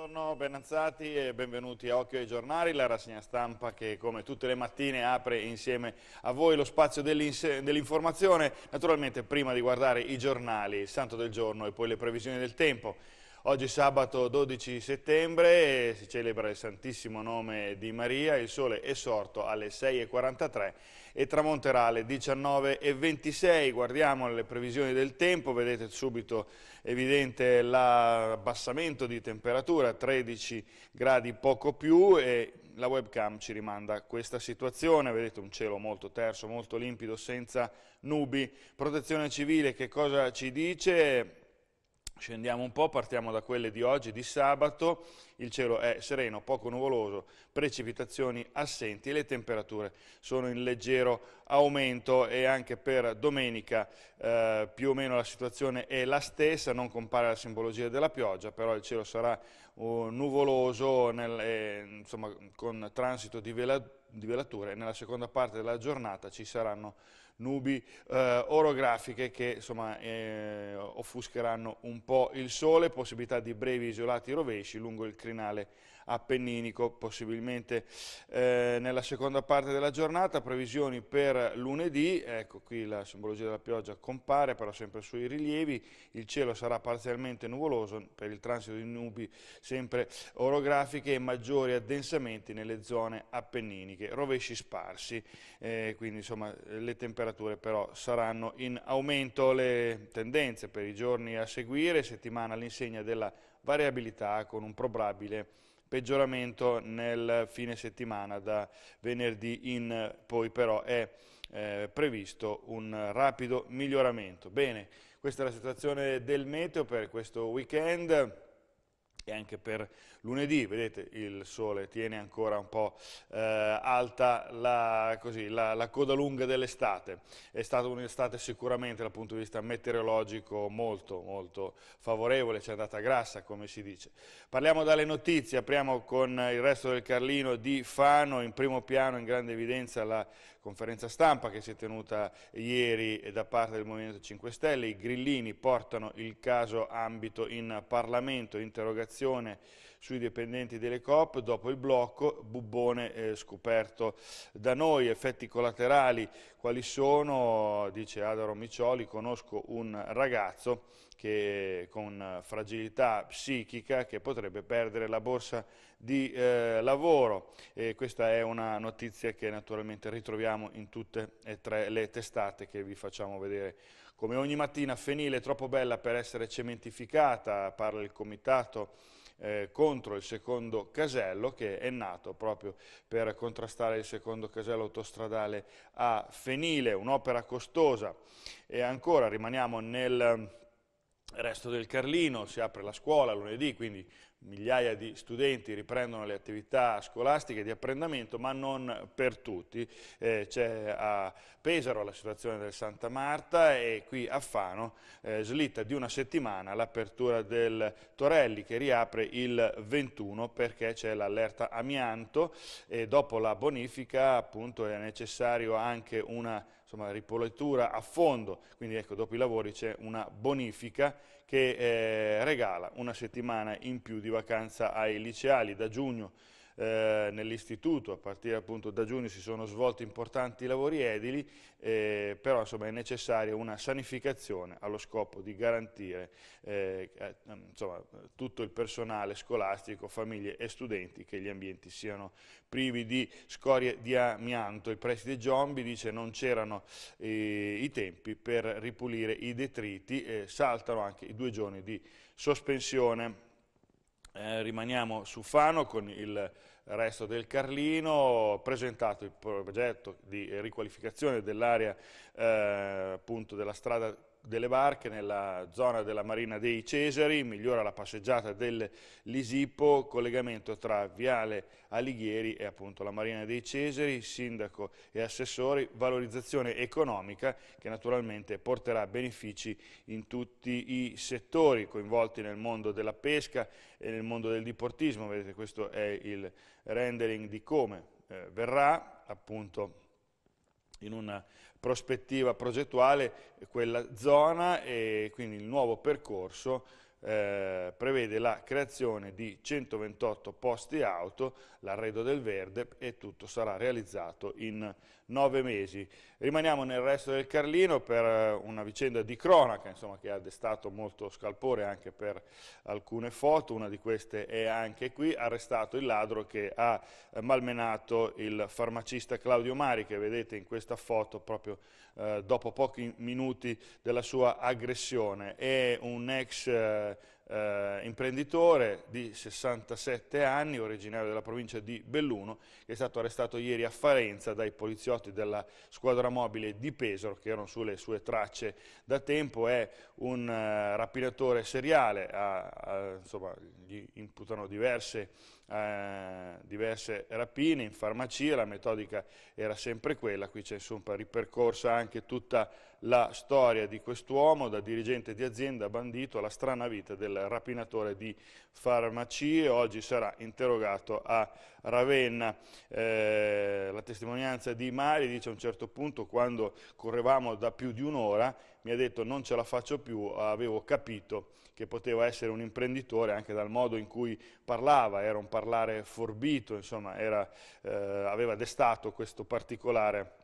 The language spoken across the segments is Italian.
Buongiorno Bernanzati e benvenuti a Occhio ai Giornali, la rassegna stampa che come tutte le mattine apre insieme a voi lo spazio dell'informazione. Dell Naturalmente prima di guardare i giornali, il santo del giorno e poi le previsioni del tempo. Oggi sabato 12 settembre si celebra il Santissimo Nome di Maria, il sole è sorto alle 6.43 e tramonterà alle 19.26. Guardiamo le previsioni del tempo, vedete subito evidente l'abbassamento di temperatura, 13 gradi poco più e la webcam ci rimanda questa situazione, vedete un cielo molto terso, molto limpido, senza nubi. Protezione civile che cosa ci dice? Scendiamo un po', partiamo da quelle di oggi, di sabato, il cielo è sereno, poco nuvoloso, precipitazioni assenti e le temperature sono in leggero aumento e anche per domenica eh, più o meno la situazione è la stessa, non compare la simbologia della pioggia, però il cielo sarà uh, nuvoloso nel, eh, insomma, con transito di, vela, di velature e nella seconda parte della giornata ci saranno nubi eh, orografiche che insomma, eh, offuscheranno un po' il sole, possibilità di brevi isolati rovesci lungo il crinale appenninico possibilmente eh, nella seconda parte della giornata, previsioni per lunedì, ecco qui la simbologia della pioggia compare però sempre sui rilievi, il cielo sarà parzialmente nuvoloso per il transito di nubi sempre orografiche e maggiori addensamenti nelle zone appenniniche, rovesci sparsi, eh, quindi insomma le temperature però saranno in aumento, le tendenze per i giorni a seguire, settimana all'insegna della variabilità con un probabile peggioramento nel fine settimana, da venerdì in poi però è eh, previsto un rapido miglioramento. Bene, questa è la situazione del meteo per questo weekend e anche per lunedì, vedete il sole tiene ancora un po' eh, alta la, così, la, la, coda lunga dell'estate, è stata un'estate sicuramente dal punto di vista meteorologico molto molto favorevole, c'è andata grassa come si dice. Parliamo dalle notizie, apriamo con il resto del Carlino di Fano, in primo piano in grande evidenza la conferenza stampa che si è tenuta ieri da parte del Movimento 5 Stelle, i grillini portano il caso ambito in Parlamento, interrogazione sui dipendenti delle COP, dopo il blocco, bubbone eh, scoperto da noi, effetti collaterali quali sono, dice Adaro Miccioli, conosco un ragazzo che con fragilità psichica che potrebbe perdere la borsa di eh, lavoro. E questa è una notizia che naturalmente ritroviamo in tutte e tre le testate che vi facciamo vedere. Come ogni mattina Fenile è troppo bella per essere cementificata, parla il comitato eh, contro il secondo casello che è nato proprio per contrastare il secondo casello autostradale a Fenile, un'opera costosa. E ancora rimaniamo nel eh, resto del Carlino, si apre la scuola lunedì, quindi migliaia di studenti riprendono le attività scolastiche di apprendimento, ma non per tutti. Eh, C'è a Pesaro la situazione del Santa Marta e qui a Fano eh, slitta di una settimana l'apertura del Torelli che riapre il 21 perché c'è l'allerta amianto e dopo la bonifica appunto è necessario anche una insomma, ripolettura a fondo, quindi ecco, dopo i lavori c'è una bonifica che eh, regala una settimana in più di vacanza ai liceali da giugno eh, nell'istituto, a partire appunto da giugno si sono svolti importanti lavori edili, eh, però insomma, è necessaria una sanificazione allo scopo di garantire eh, eh mm, insomma, tutto il personale scolastico, famiglie e studenti che gli ambienti siano privi di scorie di amianto. Il preside Giombi dice che non c'erano eh, i tempi per ripulire i detriti, saltano anche i due giorni di sospensione. Eh, rimaniamo su Fano con il resto del Carlino, presentato il progetto di riqualificazione dell'area eh, della strada delle barche nella zona della Marina dei Cesari, migliora la passeggiata dell'Isipo, collegamento tra Viale Alighieri e appunto la Marina dei Cesari, sindaco e assessori, valorizzazione economica che naturalmente porterà benefici in tutti i settori coinvolti nel mondo della pesca e nel mondo del diportismo, vedete questo è il rendering di come eh, verrà appunto in una prospettiva progettuale quella zona e quindi il nuovo percorso eh, prevede la creazione di 128 posti auto, l'arredo del verde e tutto sarà realizzato in nove mesi. Rimaniamo nel resto del Carlino per eh, una vicenda di cronaca insomma, che ha destato molto scalpore anche per alcune foto, una di queste è anche qui, arrestato il ladro che ha eh, malmenato il farmacista Claudio Mari che vedete in questa foto proprio eh, dopo pochi minuti della sua aggressione. È un ex eh, eh, imprenditore di 67 anni, originario della provincia di Belluno, che è stato arrestato ieri a Farenza dai poliziotti della squadra mobile di Pesaro, che erano sulle sue tracce da tempo, è un eh, rapinatore seriale, a, a, insomma, gli imputano diverse eh, diverse rapine, in farmacia la metodica era sempre quella, qui c'è insomma ripercorsa anche tutta la storia di quest'uomo, da dirigente di azienda, bandito, alla strana vita del rapinatore di farmacie, oggi sarà interrogato a Ravenna. Eh, la testimonianza di Mari dice a un certo punto, quando correvamo da più di un'ora, mi ha detto non ce la faccio più, avevo capito che poteva essere un imprenditore anche dal modo in cui parlava, era un parlare forbito, insomma, era, eh, aveva destato questo particolare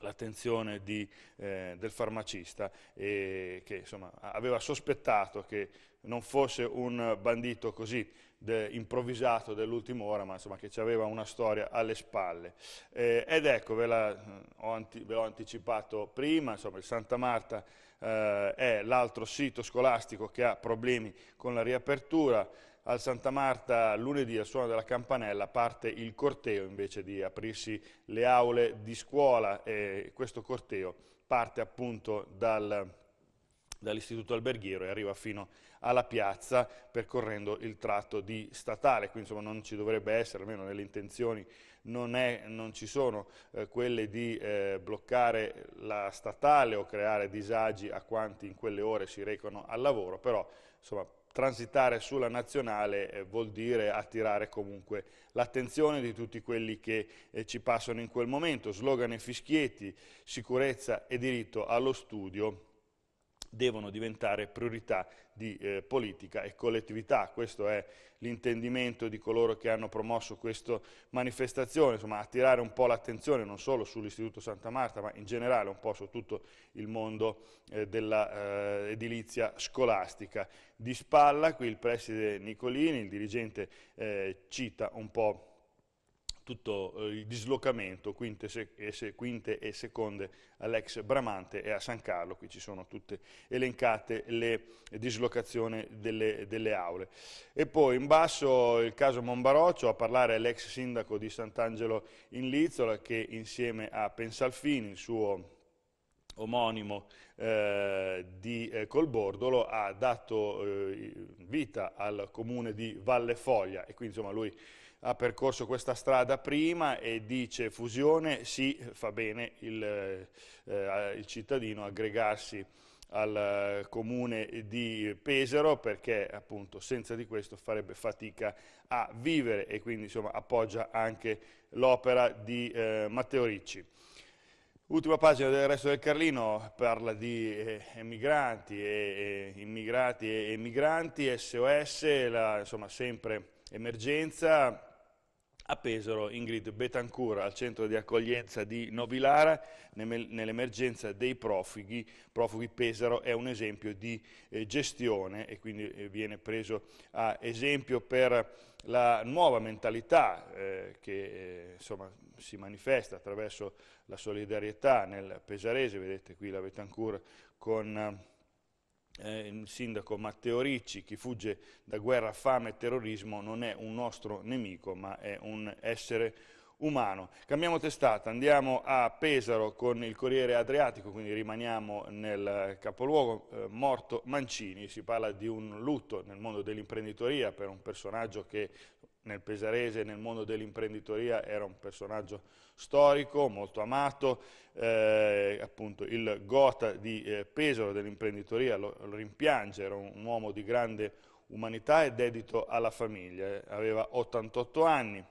l'attenzione eh, del farmacista eh, che insomma, aveva sospettato che non fosse un bandito così de, improvvisato dell'ultima ora, ma insomma, che ci aveva una storia alle spalle. Eh, ed ecco, ve, l'ho mm, anti, anticipato prima, insomma, il Santa Marta eh, è l'altro sito scolastico che ha problemi con la riapertura, al Santa Marta lunedì al suono della campanella parte il corteo invece di aprirsi le aule di scuola e questo corteo parte appunto dal, dall'istituto alberghiero e arriva fino alla piazza percorrendo il tratto di statale, quindi insomma non ci dovrebbe essere, almeno nelle intenzioni non, è, non ci sono eh, quelle di eh, bloccare la statale o creare disagi a quanti in quelle ore si recano al lavoro, però insomma transitare sulla nazionale eh, vuol dire attirare comunque l'attenzione di tutti quelli che eh, ci passano in quel momento. Slogan e fischietti, sicurezza e diritto allo studio devono diventare priorità di eh, politica e collettività. Questo è l'intendimento di coloro che hanno promosso questa manifestazione, insomma attirare un po' l'attenzione non solo sull'Istituto Santa Marta, ma in generale un po' su tutto il mondo eh, dell'edilizia eh, scolastica. Di spalla qui il preside Nicolini, il dirigente eh, cita un po' tutto eh, il dislocamento quinte, se, quinte e seconde all'ex Bramante e a San Carlo, qui ci sono tutte elencate le dislocazioni delle, delle aule. E poi in basso il caso Monbaroccio, a parlare l'ex sindaco di Sant'Angelo in Lizzola che insieme a Pensalfini, il suo omonimo eh, di eh, Colbordolo ha dato eh, vita al comune di Valle Foglia e qui insomma lui ha percorso questa strada prima e dice fusione, sì, fa bene il, eh, il cittadino aggregarsi al eh, comune di Pesaro perché appunto senza di questo farebbe fatica a vivere e quindi insomma appoggia anche l'opera di eh, Matteo Ricci. Ultima pagina del resto del Carlino parla di eh, emigranti, e, e, immigrati e emigranti, SOS, la, insomma sempre emergenza, a Pesaro Ingrid Betancura al centro di accoglienza di Novilara nell'emergenza dei profughi, profughi Pesaro è un esempio di eh, gestione e quindi eh, viene preso a esempio per la nuova mentalità eh, che eh, insomma, si manifesta attraverso la solidarietà nel pesarese, vedete qui la Betancur con eh, il sindaco Matteo Ricci, chi fugge da guerra, fame e terrorismo non è un nostro nemico ma è un essere umano umano. Cambiamo testata, andiamo a Pesaro con il Corriere Adriatico, quindi rimaniamo nel capoluogo, eh, morto Mancini, si parla di un lutto nel mondo dell'imprenditoria per un personaggio che nel pesarese, nel mondo dell'imprenditoria era un personaggio storico, molto amato, eh, appunto il gota di eh, Pesaro dell'imprenditoria lo, lo, rimpiange, era un, un uomo di grande umanità e dedito alla famiglia, aveva 88 anni,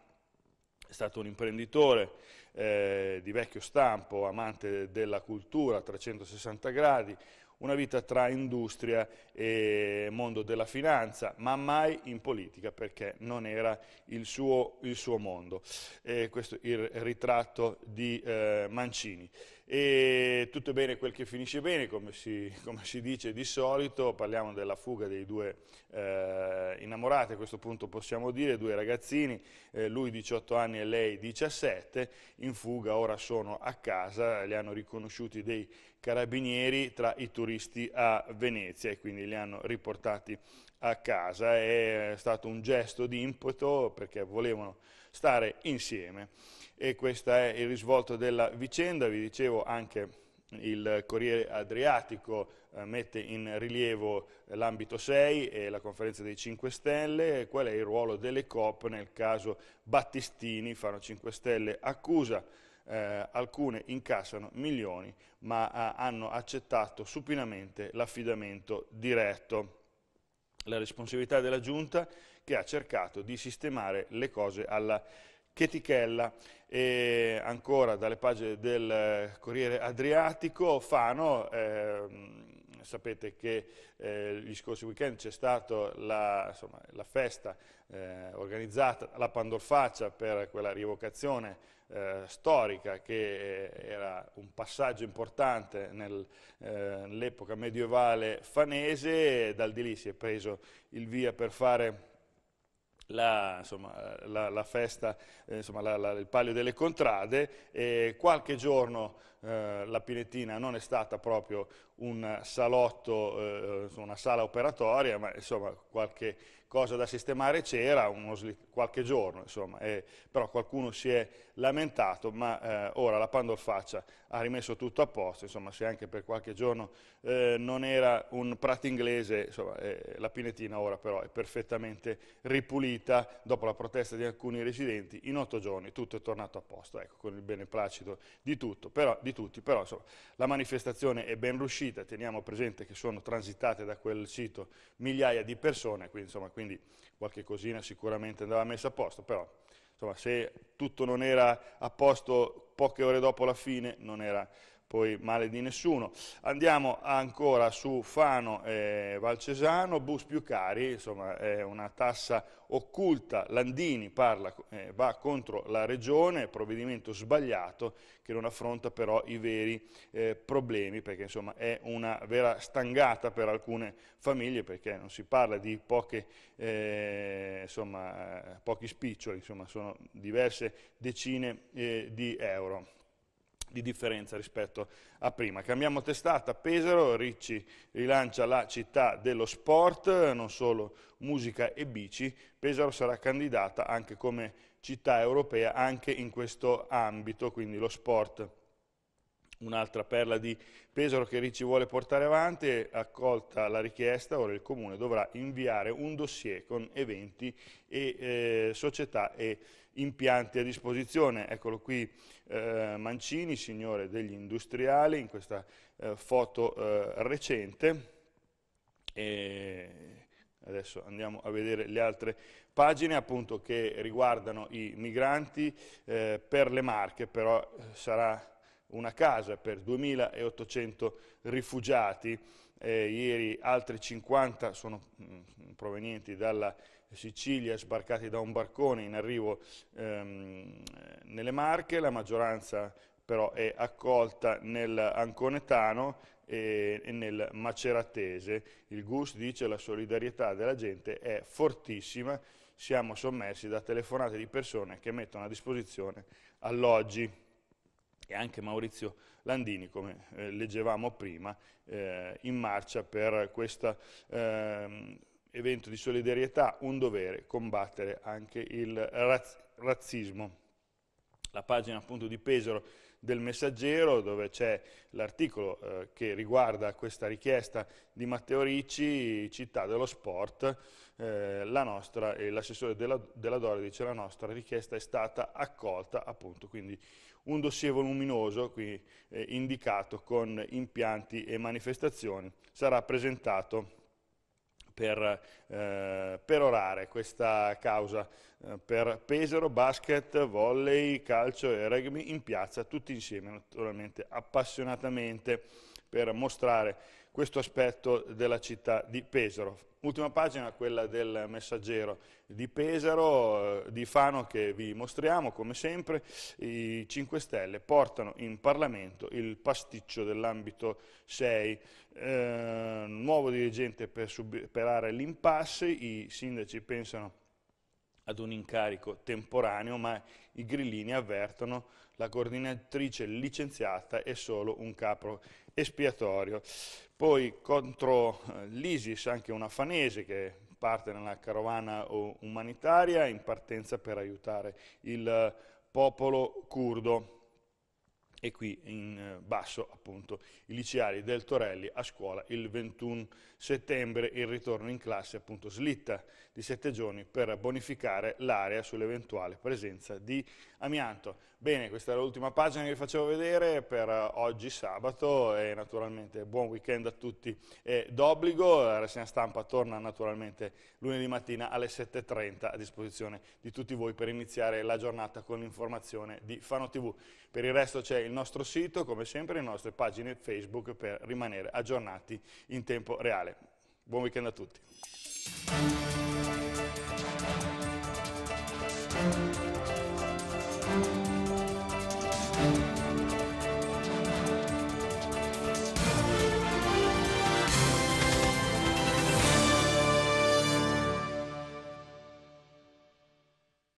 è stato un imprenditore eh, di vecchio stampo, amante della cultura a 360 gradi, una vita tra industria e mondo della finanza, ma mai in politica perché non era il suo, il suo mondo. Eh, questo è il ritratto di eh, Mancini. E tutto bene quel che finisce bene, come si, come si dice di solito, parliamo della fuga dei due eh, innamorati, a questo punto possiamo dire, due ragazzini, eh, lui 18 anni e lei 17, in fuga ora sono a casa, li hanno riconosciuti dei carabinieri tra i turisti a Venezia e quindi li hanno riportati a casa. È stato un gesto di impeto perché volevano stare insieme. E questo è il risvolto della vicenda, vi dicevo anche il Corriere Adriatico eh, mette in rilievo l'ambito 6 e la conferenza dei 5 Stelle, qual è il ruolo delle COP nel caso Battistini, fanno 5 Stelle accusa, eh, alcune incassano milioni ma ah, hanno accettato supinamente l'affidamento diretto. La responsabilità della Giunta che ha cercato di sistemare le cose alla chetichella e ancora dalle pagine del eh, Corriere Adriatico, Fano, eh, sapete che eh, gli scorsi weekend c'è stata la, la, festa eh, organizzata alla Pandolfaccia per quella rievocazione eh, storica che eh, era un passaggio importante eh, nell'epoca medievale fanese, e dal di lì si è preso il via per fare la, insomma, la, la festa, eh, insomma, il Palio delle Contrade, qualche giorno eh, la Pinetina non è stata proprio un salotto, eh, una sala operatoria, ma insomma qualche cosa da sistemare c'era, qualche giorno, insomma, eh, però qualcuno si è lamentato, ma eh, ora la Pandolfaccia ha rimesso tutto a posto, insomma se anche per qualche giorno eh, non era un prato inglese, insomma, la Pinetina ora però è perfettamente ripulita dopo la protesta di alcuni residenti, in otto giorni tutto è tornato a posto, ecco, con il beneplacito di, tutto, però, di tutti, però insomma, la manifestazione è ben riuscita, teniamo presente che sono transitate da quel sito migliaia di persone, quindi, insomma, quindi qualche cosina sicuramente andava messa a posto, però insomma, se tutto non era a posto poche ore dopo la fine non era poi male di nessuno. Andiamo ancora su Fano e Valcesano, bus più cari, insomma è una tassa occulta, Landini parla, eh, va contro la regione, provvedimento sbagliato che non affronta però i veri eh, problemi perché insomma è una vera stangata per alcune famiglie perché non si parla di poche, eh, insomma, pochi spiccioli, insomma sono diverse decine eh, di euro di differenza rispetto a prima. Cambiamo testata, Pesaro, Ricci rilancia la città dello sport, non solo musica e bici, Pesaro sarà candidata anche come città europea anche in questo ambito, quindi lo sport un'altra perla di Pesaro che Ricci vuole portare avanti, accolta la richiesta, ora il Comune dovrà inviare un dossier con eventi e eh, società e impianti a disposizione. Eccolo qui eh, Mancini, signore degli industriali, in questa eh, foto eh, recente. E adesso andiamo a vedere le altre pagine appunto, che riguardano i migranti eh, per le marche, però eh, sarà una casa per 2.800 rifugiati, eh, ieri altri 50 sono mh, mm, provenienti dalla Sicilia sbarcati da un barcone in arrivo ehm, nelle Marche, la maggioranza però è accolta nel Anconetano e, e nel Maceratese. Il GUS dice che la solidarietà della gente è fortissima, siamo sommersi da telefonate di persone che mettono a disposizione alloggi e anche Maurizio Landini, come eh, leggevamo prima, eh, in marcia per questa eh, evento di solidarietà, un dovere, combattere anche il raz razzismo. La pagina appunto di Pesaro del Messaggero dove c'è l'articolo eh, che riguarda questa richiesta di Matteo Ricci, città dello sport, eh, l'assessore la della, della Dore dice la nostra richiesta è stata accolta appunto, quindi un dossier voluminoso qui eh, indicato con impianti e manifestazioni sarà presentato per, eh, per orare questa causa eh, per Pesaro, basket, volley, calcio e rugby in piazza tutti insieme naturalmente appassionatamente per mostrare questo aspetto della città di Pesaro. Ultima pagina, quella del messaggero di Pesaro, eh, di Fano che vi mostriamo, come sempre, i 5 Stelle portano in Parlamento il pasticcio dell'ambito 6, eh, nuovo dirigente per superare l'impasse, i sindaci pensano ad un incarico temporaneo, ma i grillini avvertono la coordinatrice licenziata è solo un capro espiatorio. Poi contro eh, l'ISIS anche una fanese che parte nella carovana umanitaria in partenza per aiutare il eh, popolo curdo e qui in eh, basso appunto i liceali del Torelli a scuola il 21 settembre il ritorno in classe appunto slitta di sette giorni per bonificare l'area sull'eventuale presenza di amianto. Bene, questa era l'ultima pagina che vi facevo vedere per eh, oggi sabato e naturalmente buon weekend a tutti e d'obbligo, la rassegna stampa torna naturalmente lunedì mattina alle 7.30 a disposizione di tutti voi per iniziare la giornata con l'informazione di Fano TV. Per il resto c'è il nostro sito, come sempre le nostre pagine Facebook per rimanere aggiornati in tempo reale. Buon weekend a tutti.